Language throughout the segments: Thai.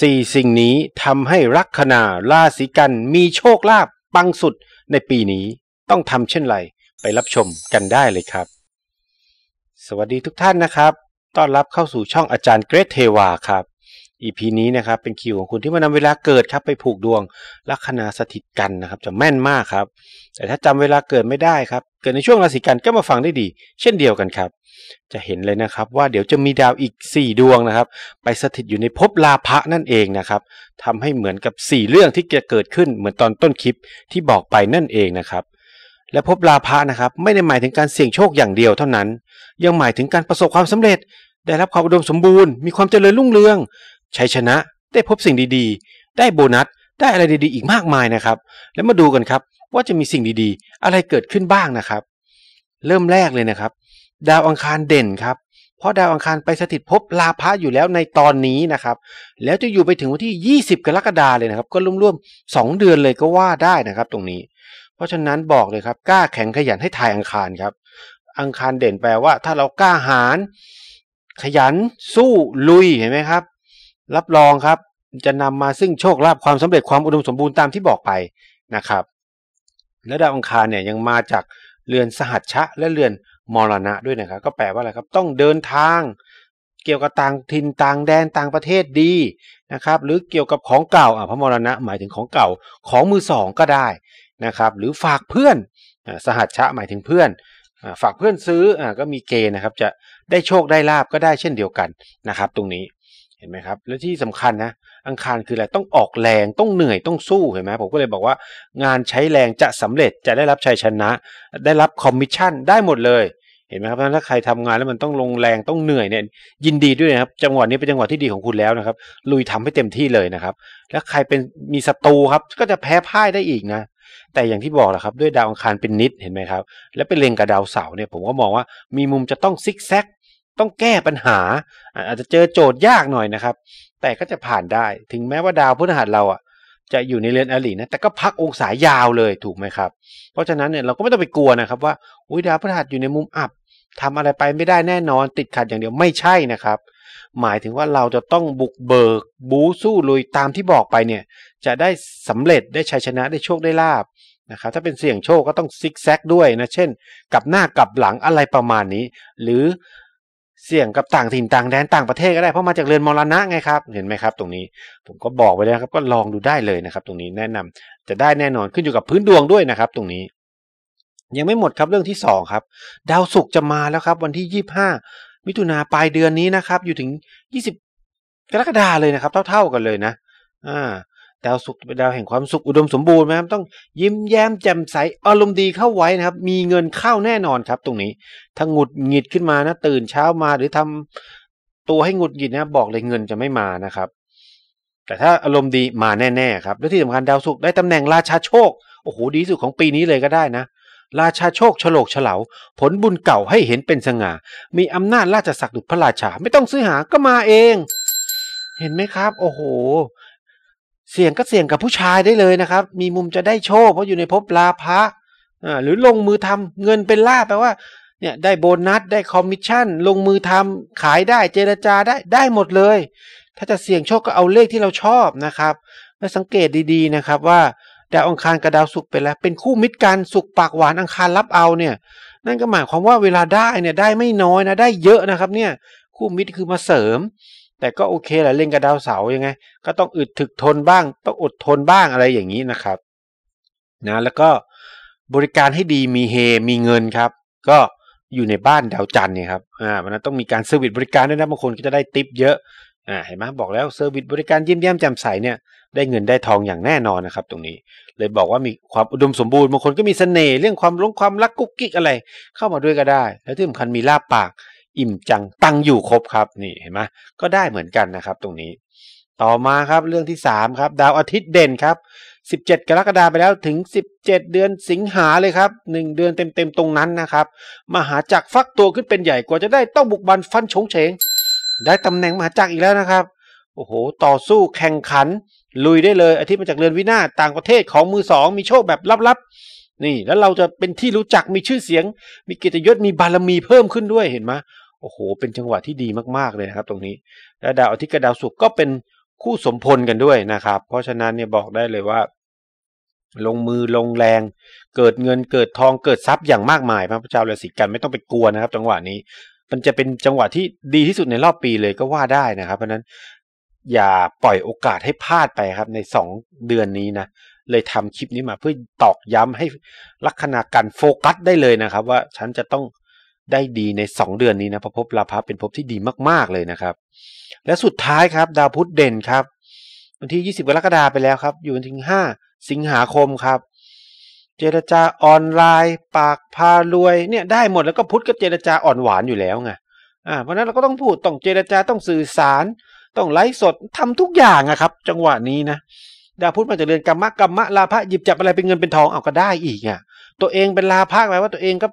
สี่สิ่งนี้ทำให้ลัคนาราศีกันมีโชคลาภปังสุดในปีนี้ต้องทำเช่นไรไปรับชมกันได้เลยครับ สวัสดีทุกท่านนะครับ ต้อนรับเข้าสู่ช่องอาจารย์เกรทเทวาครับ EP นี้นะครับเป็นคิวของคุณที่มานำเวลาเกิดครับไปผูกดวง ลัคนาสถิตกันนะครับ จะแม่นมากครับ แต่ถ้าจำเวลาเกิดไม่ได้ครับ เกิดในช่วงราศีกันก็มาฟังได้ดี เช่นเดียวกันครับ จะเห็นเลยนะครับว่าเดี๋ยวจะมีดาวอีก 4 ดวงนะครับ ไปสถิตอยู่ในภพลาภะนั่นเองนะครับทำให้เหมือนกับ 4 เรื่องที่จะเกิดขึ้นเหมือนตอนต้นคลิปที่บอกไปนั่นเองนะครับและพบลาภะนะครับไม่ได้หมายถึงการเสี่ยงโชคอย่างเดียวเท่านั้น ยังหมายถึงการประสบความสำเร็จ ได้รับความอุดมสมบูรณ์มีความเจริญรุ่งเรืองชัยชนะได้พบสิ่งดีๆ ได้โบนัสได้อะไรดี ๆ อีกมากมายนะครับ แล้วมาดูกันครับว่าจะมีสิ่งดีๆ อะไรเกิดขึ้นบ้างนะครับ เริ่มแรกเลยนะครับ ดาวอังคารเด่นครับเพราะดาวอังคารไปสถิตพบลาพะอยู่แล้วในตอนนี้นะครับ แล้วจะอยู่ไปถึงวันที่ 20 กรกฎาเลยนะครับ ก็ร่วมๆ2เดือนเลยก็ว่าได้นะครับ ตรงนี้ เพราะฉะนั้นบอกเลยครับกล้าแข็งขยันให้ทายอังคารครับอังคารเด่นแปลว่าถ้าเรากล้าหาญขยันสู้ลุยเห็นไหมครับรับรองครับจะนำมาซึ่งโชคลาภความสำเร็จความอุดมสมบูรณ์ตามที่บอกไปนะครับ และดาวอังคารเนี่ยยังมาจากเรือนสหัชชะและเรือนมรณะด้วยนะครับ ก็แปลว่าอะไรครับต้องเดินทาง เกี่ยวกับต่างถิ่นต่างแดนต่างประเทศดีนะครับ หรือเกี่ยวกับของเก่าอ่ะพระมรณะหมายถึงของเก่าของมือสองก็ได้นะครับ หรือฝากเพื่อนสหัชชะหมายถึงเพื่อนฝากเพื่อนซื้ออก็มีเกณฑ์นะครับจะได้โชคได้ลาบก็ได้เช่นเดียวกันนะครับ ตรงนี้ห็นไหมครับและที่สำคัญนะอังคารคืออะไรต้องออกแรงต้องเหนื่อยต้องสู้เห็นไหมผมก็เลยบอกว่างานใช้แรงจะสำเร็จจะได้รับชัยชนะ ได้รับคอมมิชชั่น ได้หมดเลย เห็นไหมครับถ้าใครทำงานแล้วมันต้องลงแรงต้องเหนื่อยเนี่ยยินดีด้วยนะครับจังหวะนี้เป็นจังหวะที่ดีของคุณแล้วนะครับลุยทำให้เต็มที่เลยนะครับ แล้วใครเป็นมีศัตรูครับก็จะแพ้พ่ายได้อีกนะ แต่อย่างที่บอกแหละครับด้วยดาวอังคารเป็นนิดเห็นไหมครับ และเป็นเลงกับดาวเสาร์เนี่ยผมก็มองว่ามีมุมจะต้องซิกแซกต้องแก้ปัญหาอาจจะเจอโจทย์ยากหน่อยนะครับ แต่ก็จะผ่านได้ถึงแม้ว่าดาวพฤหัสเราอ่ะจะอยู่ในเรือนอลินะแต่ก็พักองศายาวเลยถูกไหมครับ เพราะฉะนั้นเนี่ยเราก็ไม่ต้องไปกลัวนะครับ ว่าอุ้ยดาวพฤหัสอยู่ในมุมอับทำอะไรไปไม่ได้แน่นอนติดขัดอย่างเดียวไม่ใช่นะครับ หมายถึงว่าเราจะต้องบุกเบิกบูสู้ลุยตามที่บอกไปเนี่ย จะได้สำเร็จได้ชัยชนะได้โชคได้ลาบนะครับถ้าเป็นเสี่ยงโชคก็ต้องซิกแซกด้วยนะเช่นกับหน้ากับหลังอะไรประมาณนี้ หรือเสี่ยงกับต่างถิ่นต่างแดนต่างประเทศก็ได้เพราะมาจากเรือนมรณะไงครับเห็นไหมครับ ตรงนี้ผมก็บอกไปแล้วครับก็ลองดูได้เลยนะครับ ตรงนี้แนะนำ จะได้แน่นอนขึ้นอยู่กับพื้นดวงด้วยนะครับ ตรงนี้ ยังไม่หมดครับเรื่องที่2ครับ ดาวศุกร์จะมาแล้วครับ วันที่25มิถุนาปลายเดือนนี้นะครับ อยู่ถึง20กรกฎาเลยนะครับเท่าๆกันเลยนะ อ่าดาวสุขเป็นดาวแห่ง ความสุขอุดมสมบูรณ์นะครับต้อง ยิ้มแย้มแจ่มใสอารมณ์ดีเข้าไว้นะครับ มีเงิน เข้าแน่นอนครับ ตรงนี้ ถ้าหงุดหงิดขึ้นมานะตื่นเช้ามา หรือทำตัวให้หงุดหงิดนะบอกเลยเงินจะไม่มานะครับ แต่ถ้าอารมณ์ดีมาแน่ๆครับและที่สำคัญดาวสุขได้ตำแหน่งราชาโชค โอ้โห ดี สุดของปีนี้เลยก็ได้นะ ราชาโชคฉลกฉลา ผลบุญเก่าให้เห็นเป็นสง่ามีอำนาจราชศักดิ์ดุจพระราชา ไม่ต้องซื้อหาก็มาเอง เห็นไหมครับ โอ้โหเสี่ยงก็เสี่ยงกับผู้ชายได้เลยนะครับ มีมุมจะได้โชค เพราะอยู่ในภพลาภะหรือลงมือทำเงินเป็นลาภแปลว่าเนี่ยได้โบนัส ได้คอมมิชชั่น ลงมือทำขายได้เจรจาได้ได้หมดเลย ถ้าจะเสี่ยงโชคก็เอาเลขที่เราชอบนะครับและสังเกตดีๆนะครับว่าดาวอังคารกับดาวศุกร์ไปแล้ว เป็นคู่มิตรกันศุกร์ปากหวานอังคารรับเอาเนี่ยนั่นก็หมายความว่าเวลาได้เนี่ยได้ไม่น้อยนะได้เยอะนะครับเนี่ยคู่มิตรคือมาเสริมแต่ก็โอเคแหละเล่นกับดาวเสาร์ยังไงก็ต้องอึดถึกทนบ้าง ต้องอดทนบ้างอะไรอย่างนี้นะครับนะแล้วก็บริการให้ดีมีเฮมีเงินครับ ก็อยู่ในบ้านดาวจันเนี่ยครับอ่ามันต้องมีการเซอร์วิสบริการด้วยนะบางคนก็จะได้ติปเยอะอ่าเห็นไหมบอกแล้วเซอร์วิสบริการเยี่ยมแย้มแจ่มใสเนี่ยได้เงินได้ทองอย่างแน่นอนนะครับตรงนี้ เลยบอกว่ามีความอุดมสมบูรณ์บางคนก็มีเสน่ห์เรื่องความรงความรักกุ๊กกิ๊กอะไร เข้ามาด้วยก็ได้แล้วที่สำคัญมีลาบปากอิ่มจังตังอยู่ครบครับนี่เห็นไหมก็ได้เหมือนกันนะครับตรงนี้ ต่อมาครับเรื่องที่ 3 ครับ ดาวอาทิตย์เด่นครับ 17กรกฎาคมไปแล้วถึง 17 เดือนสิงหาเลยครับ 1 เดือนเต็มๆตรงนั้นนะครับมหาจักรฟักตัวขึ้นเป็นใหญ่กว่าจะได้ต้องบุกบันฟันชงเฉง ได้ตำแหน่งมหาจักรอีกแล้วนะครับโอ้โห ต่อสู้แข่งขัน ลุยได้เลย อาทิตย์มาจากเรือนวินาต่างประเทศของมือสองมีโชคแบบลับ ๆ นี่แล้วเราจะเป็นที่รู้จักมีชื่อเสียง มีกิจยศมีบารมีเพิ่มขึ้นด้วยเห็นไหมโอ้โห เป็นจังหวะที่ดีมากๆเลยนะครับตรงนี้ และดาวอาทิตย์กับดาวศุกร์ก็เป็นคู่สมพลกันด้วยนะครับ เพราะฉะนั้นเนี่ยบอกได้เลยว่า ลงมือลงแรง เกิดเงินเกิดทองเกิดทรัพย์อย่างมากมาย พระพเจ้าราศีกันไม่ต้องไปกลัวนะครับ จังหวะนี้ มันจะเป็นจังหวะที่ดีที่สุดในรอบปีเลยก็ว่าได้นะครับ เพราะนั้นอย่าปล่อยโอกาสให้พลาดไปครับ ในสองเดือนนี้นะเลยทำคลิปนี้มาเพื่อตอกย้ำให้ลัคนาการโฟกัสได้เลยนะครับ ว่าฉันจะต้องได้ดีใน 2 เดือนนี้นะพระภพลาภะเป็นภพที่ดีมากๆเลยนะครับ และสุดท้ายครับ ดาวพุธเด่นครับ วันที่ 20กรกฎาคมไปแล้วครับ อยู่ถึง5สิงหาคมครับ เจรจาออนไลน์ปากพารวย เนี่ย ได้หมดแล้วก็พุธก็เจรจาอ่อนหวานอยู่แล้วไงอ่าเพราะนั้นเราก็ต้องพูดต้องเจรจาต้องสื่อสาร ต้องไลฟ์สดทำทุกอย่างอะครับ จังหวะนี้นะดาวพุธมาจากเรือนกรรมะกรรมะลาภะหยิบจับอะไรเป็นเงินเป็นทองเอาก็ได้อีกอะตัวเองเป็นลาภะแปลว่าตัวเองก็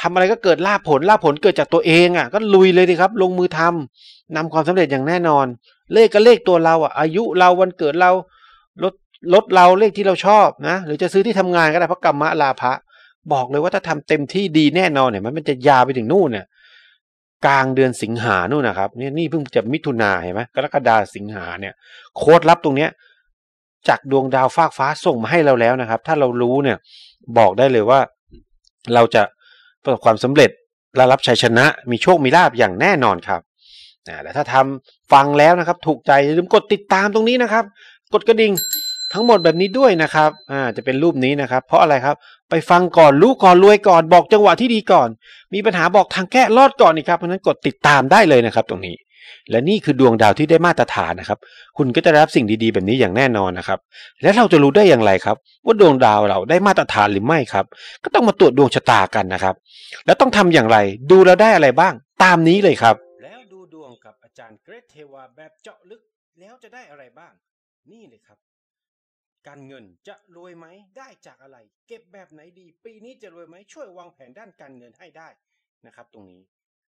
ทำอะไรก็เกิดลาผล ลาผลเกิดจากตัวเองอ่ะ ก็ลุยเลยดีครับ ลงมือทำนำความสำเร็จอย่างแน่นอน เลขก็เลขตัวเรา อ่ะ อายุเราวันเกิดเราลดลดเราเลขที่เราชอบนะ หรือจะซื้อที่ทำงานก็ได้พระกรรมะลาภะ บอกเลยว่าถ้าทำเต็มที่ดีแน่นอนเนี่ย มันนจะยาไปถึงนู่นเนี่ย กลางเดือนสิงหานู่นนะครับ เนี่ยนี่เพิ่งจะมิถุนาเห็นไหมกรกฎาสิงหาเนี่ย โคตรลับตรงเนี้ยจากดวงดาวฟากฟ้าส่งมาให้เราแล้วนะครับ ถ้าเรารู้เนี่ย บอกได้เลยว่าเราจะประสบความสำเร็จและรับชัยชนะ มีโชค มีลาบอย่างแน่นอนครับและถ้าทำฟังแล้วนะครับ ถูกใจ อย่าลืมกดติดตามตรงนี้นะครับ กดกระดิ่งทั้งหมดแบบนี้ด้วยนะครับอ่าจะเป็นรูปนี้นะครับ เพราะอะไรครับ ไปฟังก่อน รู้ก่อน รวยก่อน บอกจังหวะที่ดีก่อน มีปัญหาบอกทางแก้รอดก่อนนี่ครับ เพราะนั้นกดติดตามได้เลยนะครับตรงนี้และนี่คือดวงดาวที่ได้มาตรฐานนะครับ คุณก็จะรับสิ่งดีๆ แบบนี้อย่างแน่นอนนะครับ และเราจะรู้ได้อย่างไรครับว่าดวงดาวเราได้มาตรฐานหรือไม่ครับ ก็ต้องมาตรวจดวงชะตากันนะครับ แล้วต้องทำอย่างไรดูแล้วได้อะไรบ้าง ตามนี้เลยครับ แล้วดูดวงกับอาจารย์เกรทเทวาแบบเจาะลึก แล้วจะได้อะไรบ้าง นี่เลยครับ การเงินจะรวยไหมได้จากอะไร เก็บแบบไหนดี ปีนี้จะรวยไหม ช่วยวางแผนด้านการเงินให้ได้นะครับ ตรงนี้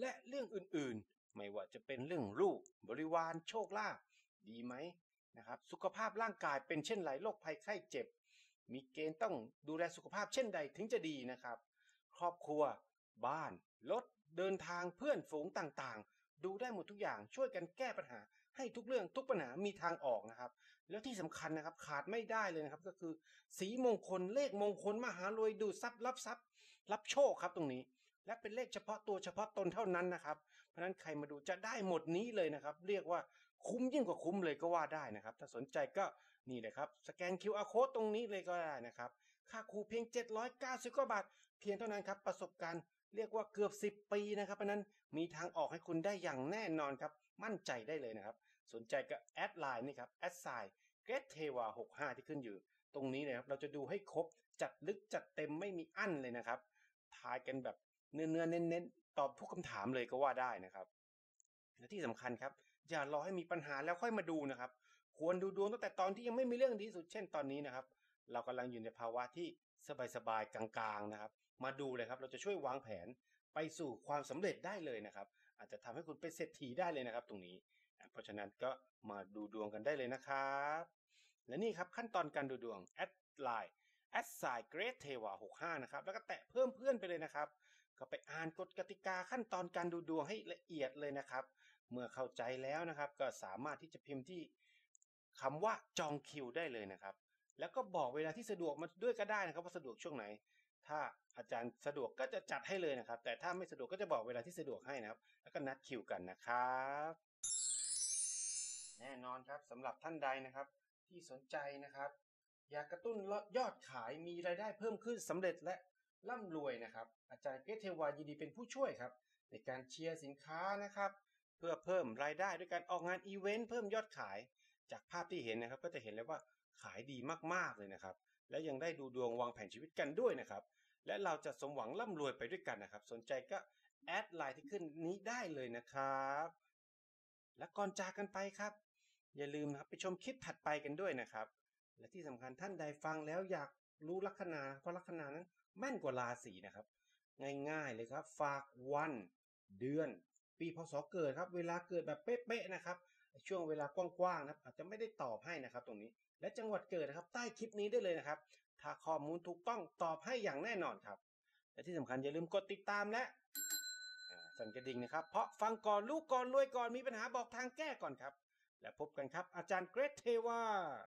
และเรื่องอื่นๆ ไม่ว่าจะเป็นเรื่องลูกบริวารโชคลาภดีไหมนะครับ สุขภาพร่างกาย เป็นเช่นไรโรคภัยไข้เจ็บ มีเกณฑ์ต้องดูแลสุขภาพเช่นใดถึงจะดีนะครับ ครอบครัว บ้านรถเดินทางเพื่อนฝูงต่างๆ ดูได้หมดทุกอย่างช่วยกันแก้ปัญหาให้ทุกเรื่องทุกปัญหามีทางออกนะครับ แล้วที่สำคัญนะครับขาดไม่ได้เลยนะครับก็คือสีมงคลเลขมงคลมหารวยดูทรัพย์ รับทรัพย์ รับโชคครับตรงนี้และเป็นเลขเฉพาะตัวเฉพาะตนเท่านั้นนะครับเพราะนั้นใครมาดูจะได้หมดนี้เลยนะครับเรียกว่าคุ้มยิ่งกว่าคุ้มเลยก็ว่าได้นะครับถ้าสนใจก็นี่เลยครับสแกน QR code ตรงนี้เลยก็ได้นะครับค่าครูเพียง 790กว่าบาท เพียงเท่านั้นครับประสบการณ์เรียกว่าเกือบ 10 ปีนะครับเพราะนั้นมีทางออกให้คุณได้อย่างแน่นอนครับมั่นใจได้เลยนะครับสนใจก็แอดไลน์นี่ครับแอดไซน์เกรเทวา65ที่ขึ้นอยู่ ตรงนี้นะครับเราจะดูให้ครบจัดลึกจัดเต็มไม่มีอั้นเลยนะครับทายกันแบบเนื้อเน้นเน้นตอบทุกคำถามเลยก็ว่าได้นะครับและที่สำคัญครับ อย่ารอให้มีปัญหาแล้วค่อยมาดูนะครับ ควรดูดวงตั้งแต่ตอนที่ยังไม่มีเรื่องดีสุดเช่นตอนนี้นะครับ เรากำลังอยู่ในภาวะที่สบายๆกลางๆนะครับ มาดูเลยครับ เราจะช่วยวางแผนไปสู่ความสำเร็จได้เลยนะครับ อาจจะทำให้คุณเป็นเศรษฐีได้เลยนะครับ ตรงนี้ เพราะฉะนั้นก็มาดูดวงกันได้เลยนะครับและนี่ครับขั้นตอนการดูดวงแอดไลน์แอดไซเกรทเทวาหกห้านะครับแล้วก็แตะเพิ่มเพื่อนไปเลยนะครับก็ไปอ่านกฎกติกาขั้นตอนการดูดวงให้ละเอียดเลยนะครับ เมื่อเข้าใจแล้วนะครับ ก็สามารถที่จะพิมพ์ที่คำว่าจองคิวได้เลยนะครับ แล้วก็บอกเวลาที่สะดวกมาด้วยก็ได้นะครับ ว่าสะดวกช่วงไหน ถ้าอาจารย์สะดวกก็จะจัดให้เลยนะครับ แต่ถ้าไม่สะดวกก็จะบอกเวลาที่สะดวกให้นะครับ แล้วก็นัดคิวกันนะครับ แน่นอนครับสำหรับท่านใดนะครับ ที่สนใจนะครับ อยากกระตุ้นยอดขายมีรายได้เพิ่มขึ้นสำเร็จและร่ำรวยนะครับ อาจารย์เพชรเทวายินดีเป็นผู้ช่วยครับ ในการเชียร์สินค้านะครับ เพื่อเพิ่มรายได้ด้วยการออกงานอีเวนต์เพิ่มยอดขายจากภาพที่เห็นนะครับ ก็จะเห็นเลยว่าขายดีมากๆเลยนะครับ และยังได้ดูดวงวางแผนชีวิตกันด้วยนะครับ และเราจะสมหวังร่ำรวยไปด้วยกันนะครับ สนใจก็แอดไลน์ที่ขึ้นนี้ได้เลยนะครับ และก่อนจากกันไปครับ อย่าลืมนะครับไปชมคลิปถัดไปกันด้วยนะครับ และที่สำคัญท่านใดฟังแล้วอยากรู้ลัคนาเพราะลัคนานั้นแม่นกว่าราศีนะครับง่ายๆเลยครับฝากวัน เดือน ปีพศเกิดครับ เวลาเกิดแบบเป๊ะๆนะครับช่วงเวลากว้างๆนะอาจจะไม่ได้ตอบให้นะครับตรงนี้ และจังหวัดเกิดนะครับ ใต้คลิปนี้ได้เลยนะครับ ถ้าข้อมูลถูกต้องตอบให้อย่างแน่นอนครับและที่สำคัญอย่าลืมกดติดตามและสั่นกระดิ่งนะครับเพราะฟังก่อนลูกก่อนรวยก่อนมีปัญหาบอกทางแก้ก่อนครับ และพบกันครับ อาจารย์เกรทเทวา